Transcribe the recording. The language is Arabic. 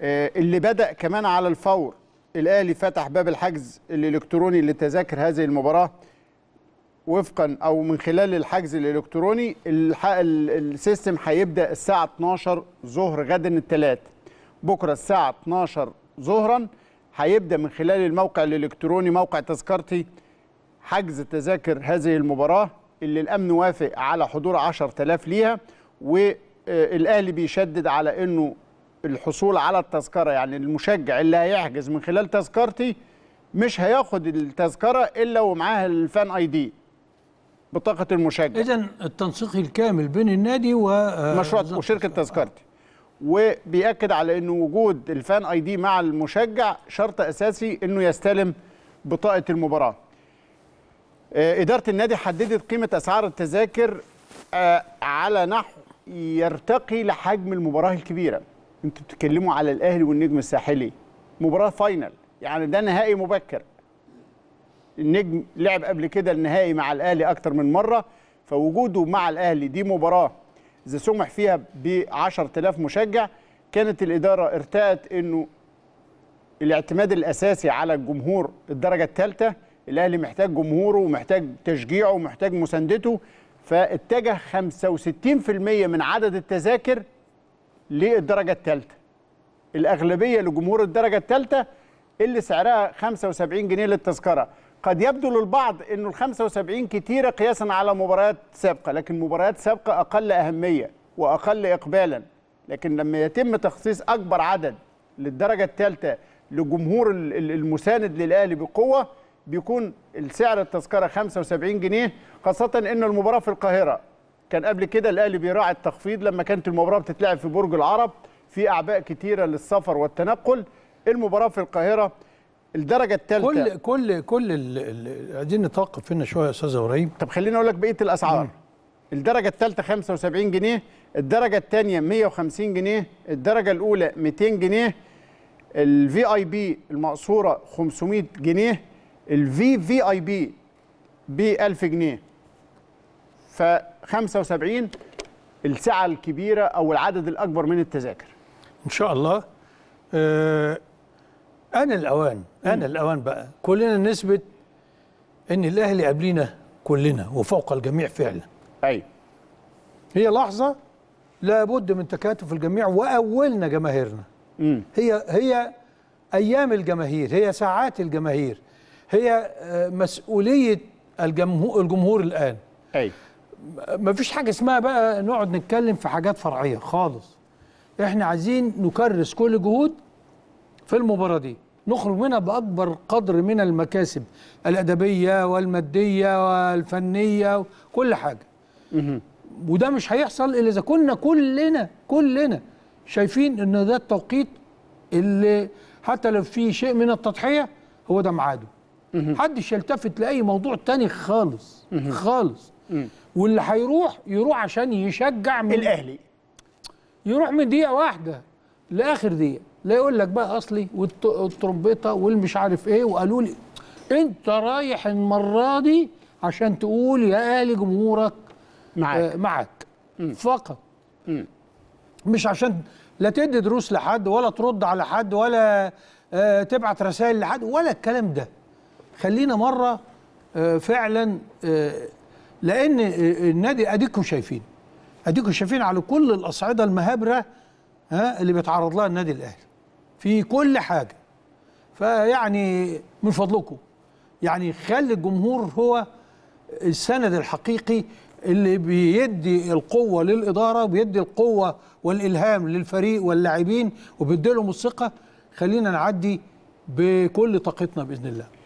آه، اللي بدأ كمان على الفور الأهلي فتح باب الحجز الإلكتروني لتذاكر هذه المباراة وفقا أو من خلال الحجز الإلكتروني السيستم هيبدأ الساعة 12 ظهر غدا الثلاث بكرة الساعة 12 ظهرا هيبدأ من خلال الموقع الإلكتروني موقع تذكرتي حجز تذاكر هذه المباراة اللي الأمن وافق على حضور 10000 ليها والأهلي آه، بيشدد على أنه الحصول على التذكره يعني المشجع اللي هيحجز من خلال تذكرتي مش هياخد التذكره الا ومعاه الفان اي دي بطاقه المشجع اذا التنسيق الكامل بين النادي ومشروع آه، وشركه تذكرتي وبيأكد على أن وجود الفان اي دي مع المشجع شرط أساسي أنه يستلم بطاقة المباراة آه، إدارة النادي حددت قيمة أسعار التذاكر آه، على نحو يرتقي لحجم المباراة الكبيرة انتوا بتتكلموا على الاهلي والنجم الساحلي مباراه فاينل يعني ده نهائي مبكر النجم لعب قبل كده النهائي مع الاهلي اكتر من مره فوجوده مع الاهلي دي مباراه اذا سمح فيها ب 10000 مشجع كانت الاداره ارتأت انه الاعتماد الاساسي على الجمهور الدرجه الثالثه الاهلي محتاج جمهوره ومحتاج تشجيعه ومحتاج مساندته فاتجه 65% من عدد التذاكر للدرجه الثالثه الاغلبيه لجمهور الدرجه الثالثه اللي سعرها 75 جنيه للتذكره قد يبدو للبعض انه ال 75 كتيره قياسا على مباريات سابقه لكن مباريات سابقه اقل اهميه واقل اقبالا لكن لما يتم تخصيص اكبر عدد للدرجه الثالثه لجمهور المساند للاهلي بقوه بيكون السعر التذكره 75 جنيه خاصه ان المباراه في القاهره كان قبل كده الاهلي بيراعي التخفيض لما كانت المباراه بتتلعب في برج العرب في اعباء كتيره للسفر والتنقل المباراه في القاهره الدرجه الثالثه كل كل كل عايزين نتوقف هنا شويه يا استاذ ابراهيم طب خليني اقول لك بقيه الاسعار مم. الدرجه الثالثه 75 جنيه الدرجه الثانيه 150 جنيه الدرجه الاولى 200 جنيه الفي اي بي المقصوره 500 جنيه الفي في اي بي ب 1000 جنيه ف 75 السعه الكبيره او العدد الاكبر من التذاكر ان شاء الله آه انا الاوان انا الاوان بقى كلنا نثبت ان الاهلي قبلينا كلنا وفوق الجميع فعلا ايوه هي لحظه لابد من تكاتف الجميع واولنا جماهيرنا مم. هي هي ايام الجماهير هي ساعات الجماهير هي آه، مسؤوليه الجمهور الجمهور الان أي. ما فيش حاجه اسمها بقى نقعد نتكلم في حاجات فرعيه خالص احنا عايزين نكرس كل جهود في المباراه دي نخرج منها باكبر قدر من المكاسب الادبيه والماديه والفنيه وكل حاجه وده مش هيحصل الا اذا كنا كلنا كلنا شايفين ان ده التوقيت اللي حتى لو في شيء من التضحيه هو ده ميعاده محدش يلتفت لاي موضوع تاني خالص خالص واللي هيروح يروح عشان يشجع من الاهلي يروح من دقيقه واحده لاخر دقيقه لا يقول لك بقى اصلي والترمبيطه والمش عارف ايه وقالوا لي انت رايح المره دي عشان تقول يا اهلي جمهورك معاك آه معاك فقط مم. مش عشان لا تدي دروس لحد ولا ترد على حد ولا آه تبعت رسائل لحد ولا الكلام ده خلينا مره آه فعلا آه لان النادي اديكم شايفين اديكم شايفين على كل الاصعده المهابره ها اللي بيتعرض لها النادي الاهلي في كل حاجه فيعني من فضلكم يعني خلي الجمهور هو السند الحقيقي اللي بيدي القوه للاداره وبيدي القوه والالهام للفريق واللاعبين وبيدي لهم الثقه خلينا نعدي بكل طاقتنا باذن الله